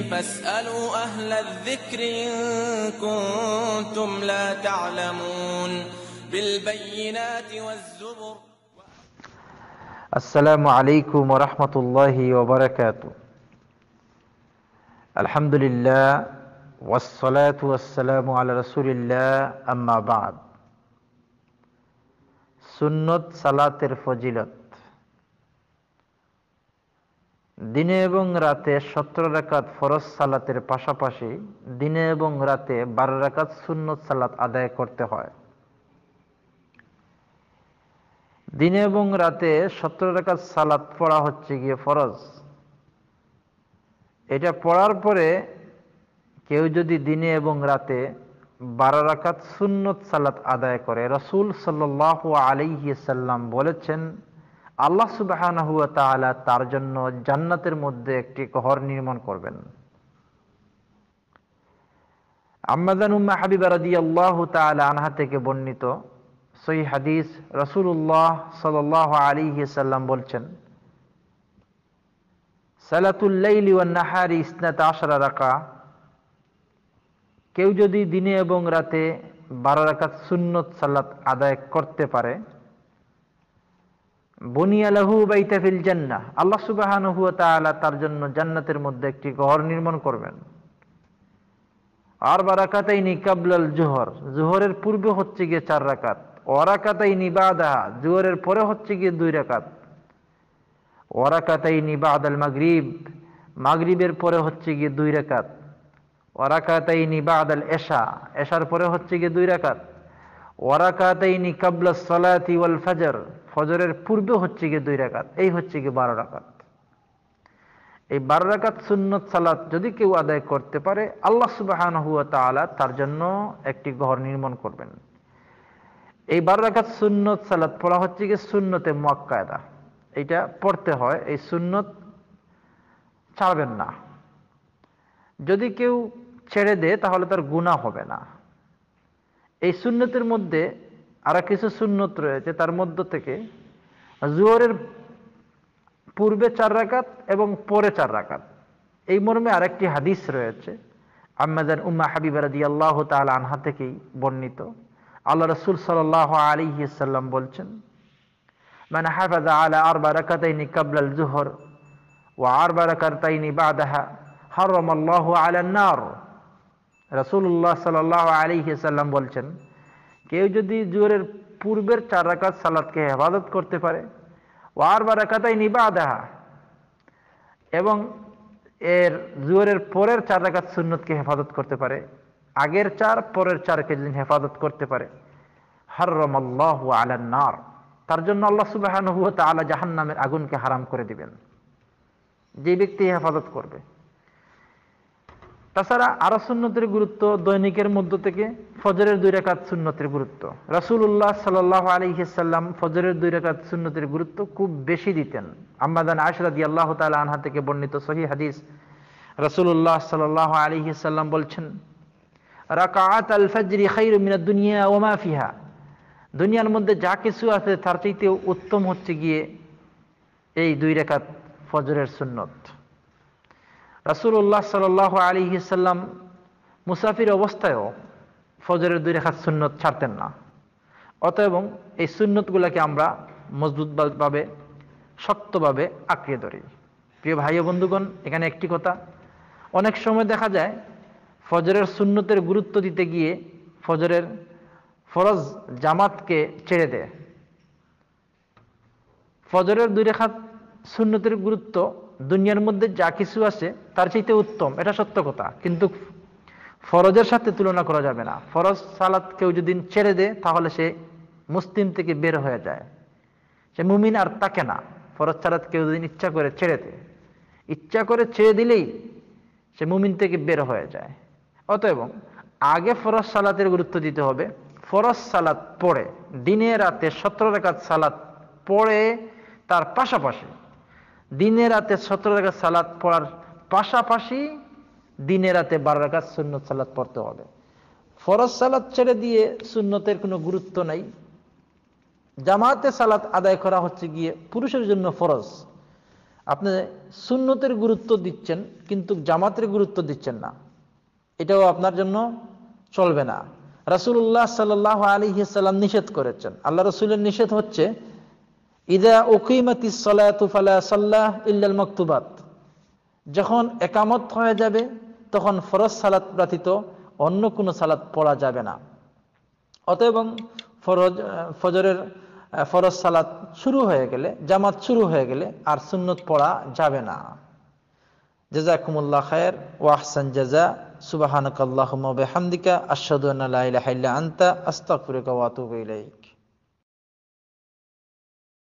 فاسألوا أهل الذكر إن كنتم لا تعلمون بالبينات والزبر السلام عليكم ورحمة الله وبركاته الحمد لله والصلاة والسلام على رسول الله أما بعد سنة صلاة ফজিলত দিনে এবং রাতে সতেরো রাকাত ফরজ সালাতের পাশাপাশি দিনে এবং রাতে বারো রাকাত সুন্নত সালাত আদায় করতে হয় দিনে এবং রাতে সতেরো রাকাত সালাত পড়া হচ্ছে গিয়ে ফরজ এটা পড়ার পরে কেউ যদি দিনে এবং রাতে বারো রাকাত সুন্নত সালাত আদায় করে রসুল সাল্লাহ আলিহি সাল্লাম বলেছেন আল্লাহ সুবাহ তার জন্য জান্নাতের মধ্যে একটি ঘর নির্মাণ করবেন আম্মাদান উম্মা হাবিবা রাদি আল্লাহ তালা আনহা থেকে বর্ণিত সই হাদিস রসুল্লাহ সাল আলী সাল্লাম বলছেন সালাতুল্লাহারি ইসনাত আশরা রাকা কেউ যদি দিনে এবং রাতে বারো রাকাত সুন্নত সাল্লাত আদায় করতে পারে বনিয়ালাহু বাইতাফিল জান্না আল্লাহ সুবাহান হুয়া তার জন্য জান্নাতের মধ্যে একটি ঘর নির্মাণ করবেন আর বারাকাতাইনি কাবলাল জোহর জোহরের পূর্বে হচ্ছে গিয়ে চার রাকাত ওরাকাতাইনি বাদাহা জোহরের পরে হচ্ছে গিয়ে দুই রাকাত ওরাকাতাইনি বাদাল মাগরিব মাগরিবের পরে হচ্ছে গিয়ে দুই রাকাত ওরাকাতাইনি বাদাল এশা এশার পরে হচ্ছে গিয়ে দুই রাকাত ওরাকাতাইনি কাবলা সলাতি ওয়াল ফাজার ফজরের পূর্বে হচ্ছে গিয়ে দুই রাকাত এই হচ্ছে গিয়ে বারো রাকাত এই বারো রাকাত সুন্নত সালাত যদি কেউ আদায় করতে পারে আল্লাহ সুবাহান হুয়া তালা তার জন্য একটি ঘর নির্মাণ করবেন এই বারো রাকাত সুন্নত সালাত পড়া হচ্ছে গিয়ে সুন্নতে মোয়াক্কায়দা এইটা পড়তে হয় এই সুন্নত ছাড়বেন না যদি কেউ ছেড়ে দেয় তাহলে তার গুণা হবে না এই সুন্নতের মধ্যে আর কিছু সুন্নত রয়েছে তার মধ্য থেকে জোহরের পূর্বে চার রাকাত এবং পরে চার রাকাত এই মর্মে আরেকটি হাদিস রয়েছে আম্মাজান উম্মা হাবিবারাদি আল্লাহ তাল আনহা থেকেই বর্ণিত আল্লাহ রসুল সাল আলিহাল্লাম বলছেন মানে হাফাজা আলা আর বা রাকাতাইনি কাবলাল জুহর ও আর বারাকাতাইনি বাদাহা হরম আল্লাহ আলান্নার রসুল্লাহ সাল আলিহাল্লাম বলছেন কেউ যদি পূর্বের চার রাকাত সালাদকে হেফাজত করতে পারে ওয়ার বা রাকাতাই নিবা দেহা এবং এর জুয়ারের পরের চার রাকাত সুন্নতকে হেফাজত করতে পারে আগের চার পরের চারকে যদি হেফাজত করতে পারে হরম আল্লাহ আলান্নার তার জন্য আল্লাহ সুবাহ হুয়া জাহান জাহান্নামের আগুনকে হারাম করে দিবেন যে ব্যক্তি হেফাজত করবে তাছাড়া আরো সুন্নতের গুরুত্ব দৈনিকের মধ্য থেকে ফজরের দুই রেখাত সুন্নতের গুরুত্ব রাসুল্লাহ সাল্লাহ আলহিসাল্লাম ফজরের দুই রেখাত সুন্নতের গুরুত্ব খুব বেশি দিতেন আম্মাদান আশরাদি আল্লাহ তাল আনহা থেকে বর্ণিত সহি হাদিস রাসুল্লাহ সাল্লাহ আলহিসাল্লাম বলছেন রাকাত আল ফজরি খাইর মিনা দুনিয়া ওমা ফিহা দুনিয়ার মধ্যে যা কিছু আছে তার চাইতে উত্তম হচ্ছে গিয়ে এই দুই রেখাত ফজরের সুন্নত রাসুল্লাহ সাল আলী সাল্লাম মুসাফির অবস্থায়ও ফজরের দুই রেখাত সুন্নত ছাড়তেন না অতএব এই সুন্নতগুলোকে আমরা মজবুতভাবে শক্তভাবে আঁকড়ে ধরি প্রিয় ভাই বন্ধুগণ এখানে একটি কথা অনেক সময় দেখা যায় ফজরের সুন্নতের গুরুত্ব দিতে গিয়ে ফজরের ফরজ জামাতকে ছেড়ে দেয় ফজরের দুই রেখাত সুন্নতের গুরুত্ব দুনিয়ার মধ্যে যা কিছু আছে তার চাইতে উত্তম এটা সত্য কথা কিন্তু ফরজের সাথে তুলনা করা যাবে না ফরজ সালাত কেউ যদি ছেড়ে দেয় তাহলে সে মুসলিম থেকে বের হয়ে যায় সে মুমিন আর তাকে না ফরজ সালাত কেউ যদি ইচ্ছা করে ছেড়ে দেয় ইচ্ছা করে ছেড়ে দিলেই সে মুমিন থেকে বের হয়ে যায় অতএব আগে ফরজ সালাতের গুরুত্ব দিতে হবে ফরজ সালাত পড়ে দিনে রাতে সতেরো রেখাত সালাত পড়ে তার পাশাপাশি দিনে রাতে সতেরো রেখা সালাদ পড়ার পাশাপাশি দিনে রাতে বারো রেখা সুন্নত সালাদ পড়তে হবে ফরজ সালাদ ছেড়ে দিয়ে সুন্নতের কোনো গুরুত্ব নাই জামাতে সালাত আদায় করা হচ্ছে গিয়ে পুরুষের জন্য ফরজ আপনি সুন্নতের গুরুত্ব দিচ্ছেন কিন্তু জামাতের গুরুত্ব দিচ্ছেন না এটাও আপনার জন্য চলবে না রাসুল্লাহ সাল আলী সাল্লাম নিষেধ করেছেন আল্লাহ রসুলের নিষেধ হচ্ছে ইল্লাল যখন একামত হয়ে যাবে তখন ফরজ সালাত ব্যতীত অন্য কোনো সালাত পড়া যাবে না অতএব ফরজ ফজরের ফরজ সালাত শুরু হয়ে গেলে জামাত শুরু হয়ে গেলে আর সুন্নত পড়া যাবে না জাজাকুমুল্লাহ খায়ের ওয়াহসান জাজা সুবাহানকাল্লাহমা বেহামদিকা আশাদ আন্তা আস্তাকুরিকা ওয়াতুক ইলাই